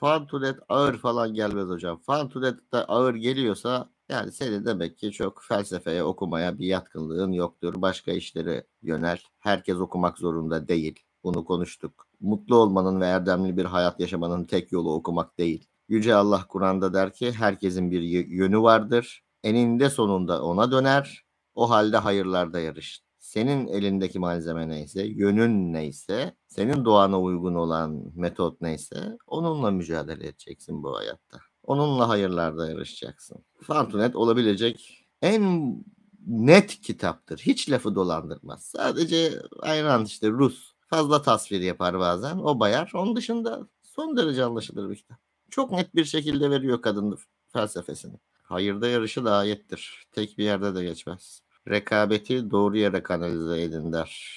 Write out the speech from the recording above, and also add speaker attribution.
Speaker 1: Fan to net ağır falan gelmez hocam. Fan to net de ağır geliyorsa yani senin demek ki çok felsefeye okumaya bir yatkınlığın yoktur. Başka işlere yönel. Herkes okumak zorunda değil. Bunu konuştuk. Mutlu olmanın ve erdemli bir hayat yaşamanın tek yolu okumak değil. Yüce Allah Kur'an'da der ki herkesin bir yönü vardır. Eninde sonunda ona döner. O halde hayırlarda yarışın senin elindeki malzeme neyse, yönün neyse, senin doğana uygun olan metot neyse onunla mücadele edeceksin bu hayatta. Onunla hayırlarda yarışacaksın. Fartunet olabilecek en net kitaptır. Hiç lafı dolandırmaz. Sadece ayran işte Rus fazla tasvir yapar bazen. O bayar. Onun dışında son derece anlaşılır bir kitap. Çok net bir şekilde veriyor kadın felsefesini. Hayırda yarışı da ayettir. Tek bir yerde de geçmez rekabeti doğru yere kanalize edin der.